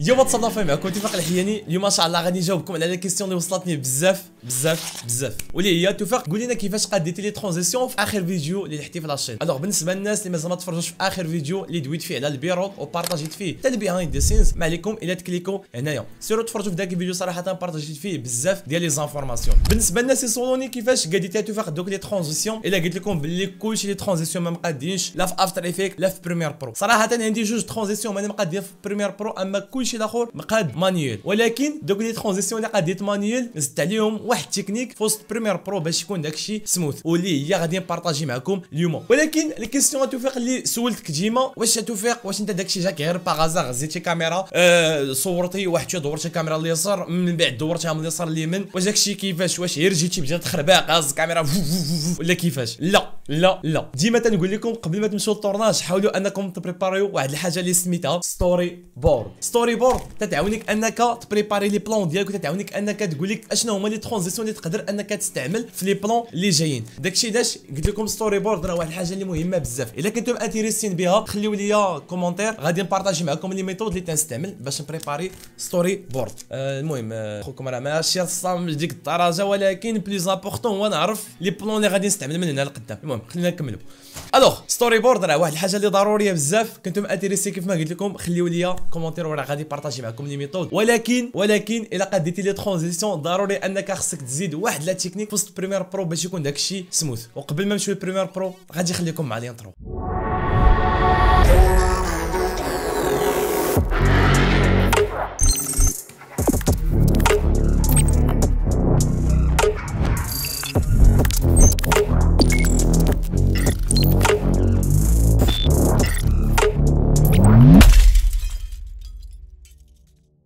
يوم تصدر فيه معكم توفيق الحياني اليوم ان شاء الله غادي نجاوبكم على لا كيسيون اللي وصلتني بزاف بزاف بزاف واللي هي توفيق قول لنا كيفاش قاديتي لي ترانزيسيون في اخر فيديو اللي لحقتي في لاشين الوغ بالنسبه للناس اللي مازال ما تفرجوش في اخر فيديو اللي دويت فيه على البيرو وبارطاجيت فيه حتى البيهايند دي سينز ما عليكم الا تكليكو هنايا سيرو تفرجوا في ذاك الفيديو صراحه بارطاجيت فيه بزاف ديال لي زانفورماسيون بالنسبه للناس اللي سولوني كيفاش قاديتي توفيق دوك لي ترانزيسيون الا قلت لكم بلي كلشي لي ترانزيسيون ما مقادينش لا في افتر ايفيك لا في بريمير برو صراحه عندي جوج ترانزيسيون ما مقادين في بريمير برو اما كل كلشي الاخر مقاد مانيول ولكن دوك لي ترانزيسيون اللي قاديت مانيول زدت عليهم واحد التكنيك في وسط بريمير برو باش يكون داكشي سموث واللي هي غادي نبارطاجي معكم اليوم ولكن الكيستيون توفيق اللي سولتك ديما واش توفيق واش انت داكشي جاك غير باغازار غزيتي كاميرا أه صورتي واحد شويه دورتي كاميرا اليسار من بعد دورتها من اليسار اليمين واش داكشي كيفاش واش غير جيتي بدات تخرباق غاز الكاميرا ولا كيفاش لا لا لا ديما تنقول لكم قبل ما تمشيو للطورناج حاولوا انكم تبريباريو واحد الحاجه اللي سميتها ستوري بورد ستوري ستوري بورد تتعاونك انك تبريباري لي بلون ديالك وتتعاونك انك تقول لك اشنو هما لي ترانزيسيون اللي تقدر انك تستعمل في لي بلون اللي جايين داكشي داش قلت لكم ستوري بورد راه واحد الحاجه اللي مهمه بزاف الا كنتم انتريسين بها خليو لي كومونتير غادي نبارطاجي معكم لي ميثود اللي تنستعمل باش نبريباري ستوري بورد آه المهم اخوكم آه، راه ماشي الصام ديك الدرجه ولكن بليز امبورطون هو نعرف لي بلون اللي غادي نستعمل من هنا لقدام المهم خلينا نكملوا الوغ ستوري بورد راه واحد الحاجه اللي ضروريه بزاف كنتم انتريستين كيف ما قلت لكم خليو لي كومونتير وراه غادي غادي بارطاجي معكم لي ميثود ولكن ولكن الا قديتي لي ترانزيسيون ضروري انك خصك تزيد واحد لا تكنيك في وسط بريمير برو باش يكون داكشي سموث وقبل ما نمشيو لبريمير برو غادي نخليكم مع انترو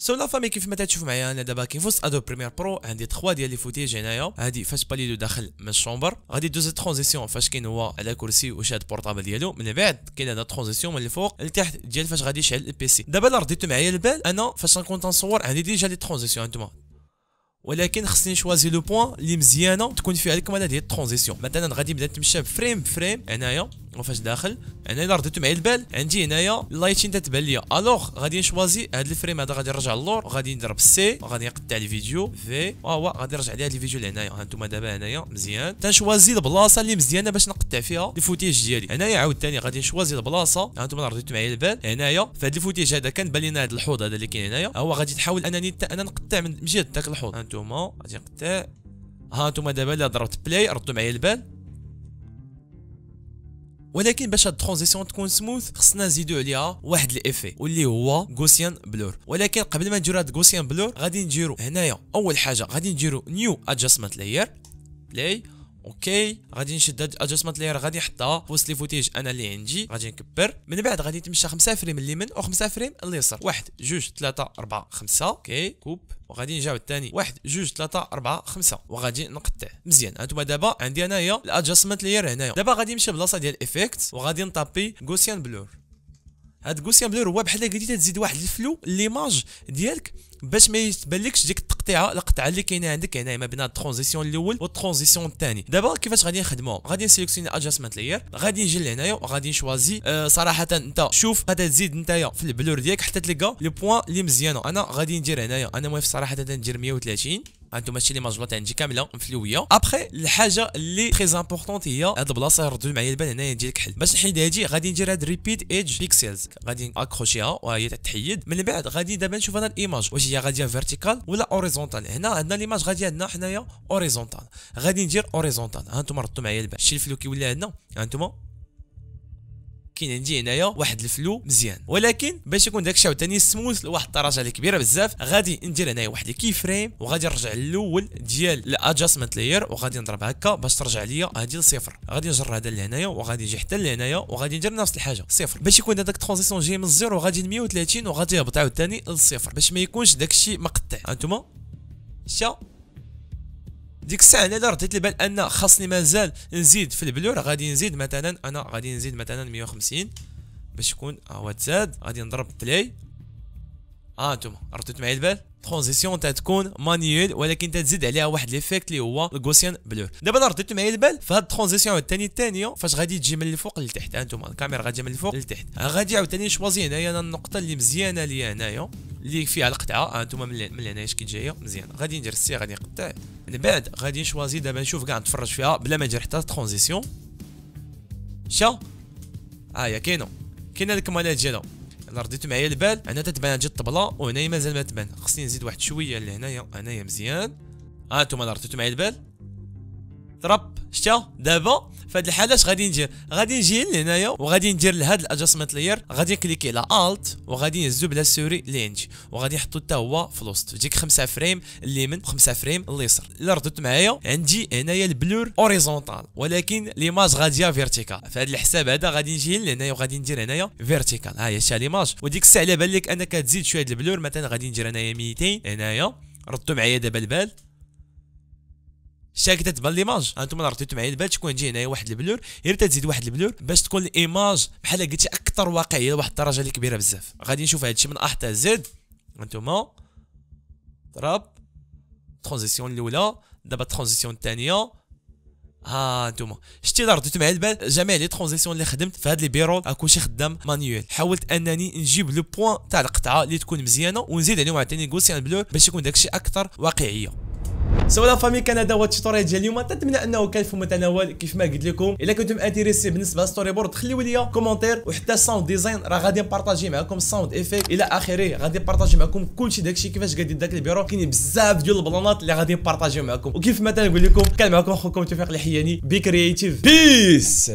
سو لا فامي كيف ما تشوف معايا انا دابا كاين في وسط بريمير برو عندي 3 ديال لي فوتيج هنايا هادي فاش باليدو داخل من الشومبر غادي دوز ترانزيسيون فاش كاين هو على كرسي وشاد بورطابل ديالو من بعد كاين هذا ترانزيسيون من الفوق لتحت ديال فاش غادي يشعل البي سي دابا رديتو معايا البال انا فاش نكون تنصور عندي ديجا لي ترانزيسيون انتما ولكن خصني نشوازي لو بوان اللي مزيانه تكون فيها الكماله ديال الترانزيسيون مثلا غادي نبدا نتمشى فريم فريم هنايا وفاش داخل انا الا رديتو معايا البال عندي هنايا اللايتين تتبان ليا الوغ غادي نشوازي هاد الفريم هذا غادي نرجع للور وغادي نضرب سي وغادي نقطع الفيديو في وهو غادي نرجع لهاد الفيديو لهنايا هانتوما دابا هنايا مزيان تنشوازي البلاصه اللي مزيانه باش نقطع فيها الفوتيج ديالي هنايا عاود ثاني غادي نشوازي البلاصه هانتوما رديتو معايا البال هنايا في هاد الفوتيج هذا كان بان لينا هاد الحوض هذا اللي كاين هنايا هو غادي تحاول انني انا نقطع من جهه داك الحوض هانتوما غادي نقطع هانتوما دابا الا ضربت بلاي ردوا معايا البال ولكن باش هاد ترانزيسيون تكون سموث خصنا نزيدو عليها واحد الايفي واللي هو غوسيان بلور ولكن قبل ما نديرو هاد غوسيان بلور غادي نديرو هنايا اول حاجه غادي نديرو نيو ادجستمنت لاير بلاي اوكي غادي نشد هاد الادجستمنت لاير غادي نحطها وسط لي فوتيج انا اللي عندي غادي نكبر من بعد غادي نتمشى 5 فريم اليمين و 5 فريم اليسار واحد جوج ثلاثة أربعة خمسة اوكي كوب وغادي نجاوب الثاني واحد جوج ثلاثة أربعة خمسة وغادي نقطع مزيان هانتوما دابا عندي انايا الادجستمنت لاير هنايا دابا غادي نمشي بلاصه ديال افيكت وغادي نطابي غوسيان بلور هاد غوسيان بلور هو بحال هكا تزيد واحد الفلو ليماج ديالك باش ما يتبانلكش ديك التقطيعه القطعه اللي كاينه عندك هنا ما بين الترانزيسيون الاول والترانزيسيون الثاني دابا كيفاش غادي نخدمو غادي نسيليكسيون ادجستمنت لاير غادي نجي لهنايا وغادي نشوازي أه صراحه انت شوف غادي تزيد نتايا في البلور ديالك حتى تلقى لو بوين اللي مزيانه انا غادي ندير هنايا انا موافق صراحه ندير 130 انتم ماشي لي ماجلات عندي كامله مفلويه ابخي الحاجه اللي تري امبورطونت هي هاد البلاصه ردوا معايا البال هنايا ندير لك حل باش نحيد هادي غادي ندير هاد ريبيت ايدج بيكسلز غادي اكروشيها وهي تتحيد من بعد غادي دابا نشوف انا الايماج واش هي غاديه فيرتيكال ولا اوريزونتال هنا عندنا ليماج غادي عندنا حنايا اوريزونتال غادي ندير اوريزونتال ها انتم ردوا معايا البال شتي الفلو كيولي عندنا ها انتم كاين عندي هنايا واحد الفلو مزيان ولكن باش يكون داك عاوتاني سموث لواحد الدرجه اللي كبيره بزاف غادي ندير هنايا واحد الكي فريم وغادي نرجع الاول ديال الادجستمنت لاير وغادي نضرب هكا باش ترجع ليا هادي لصفر غادي نجر هذا لهنايا وغادي يجي حتى لهنايا وغادي ندير نفس الحاجه صفر باش يكون هذاك ترانزيسيون جاي من الزيرو غادي 130 وغادي يهبط عاوتاني للصفر باش ما يكونش داك الشيء مقطع هانتوما شا ديك الساعه انا الا رديت البال ان خاصني مازال نزيد في البلور غادي نزيد مثلا انا غادي نزيد مثلا 150 باش يكون ها هو تزاد غادي نضرب بلاي ها انتم رديت معايا البال ترانزيسيون تتكون مانيول ولكن تتزيد عليها واحد ليفيكت اللي هو الغوسيان بلور دابا انا رديت معايا البال في هاد الترانزيسيون الثانيه الثانيه فاش غادي تجي من الفوق لتحت ها آه، انتم الكاميرا غادي من الفوق لتحت آه، غادي عاوتاني شوازي هنايا انا النقطه اللي مزيانه ليا هنايا اللي فيها القطعه ها آه، انتم من هنايا كي جايه مزيان غادي ندير السي غادي نقطع من بعد غادي نشوازي دابا نشوف كاع نتفرج فيها بلا ما ندير حتى ترانزيسيون شا ها هي كاينه كاينه الكمالات ديالها انا رديت معايا البال هنا تتبان هادي الطبله وهنا مازال ما تبان خصني نزيد واحد شويه لهنايا هنايا مزيان ها نتوما رديتو معايا البال رب شتا دابا في هاد الحاله اش غادي ندير غادي نجي لهنايا وغادي ندير لهاد الادجستمنت لاير غادي كليكي على الت وغادي نهزو بلا سوري لينج وغادي نحطو حتى هو في الوسط تجيك 5 فريم اليمين 5 فريم اليسر الا ردت معايا عندي هنايا البلور اوريزونتال ولكن ليماج غاديه فيرتيكال في هاد الحساب هذا غادي نجي لهنايا وغادي ندير هنايا فيرتيكال ها هي شتا ليماج وديك الساعه على بالك انك تزيد شويه البلور مثلا غادي ندير انايا 200 هنايا ردوا معايا دابا البال شاك تتبان ليماج انتم رديتو معايا البال تكون تجي هنايا واحد البلور غير تزيد واحد البلور باش تكون الايماج بحال قلتي اكثر واقعيه لواحد الدرجه اللي كبيره بزاف غادي نشوف هادشي من ا زد انتم ضرب ترانزيسيون الاولى دابا ترانزيسيون الثانيه ها انتم شتي رديت معايا البال جميع لي ترانزيسيون اللي خدمت في هاد لي بيرول كلشي خدام مانيوال حاولت انني نجيب لو بوين تاع القطعه اللي تكون مزيانه ونزيد عليهم عاوتاني غوسيان بلور باش يكون داكشي اكثر واقعيه سو لا فامي كندا هو التوتوريال ديال اليوم نتمنى انه كان في متناول كيف ما قلت لكم الا كنتم انتريسي بالنسبه للستوري بورد خليو ليا كومونتير وحتى الساوند ديزاين راه غادي نبارطاجي معكم الساوند افيكت الى اخره غادي نبارطاجي معكم كلشي داكشي كيفاش غادي داك البيرو كاين بزاف ديال البلانات اللي غادي نبارطاجيو معكم وكيف ما تنقول لكم كان معكم اخوكم توفيق الحياني بكرييتيف بيس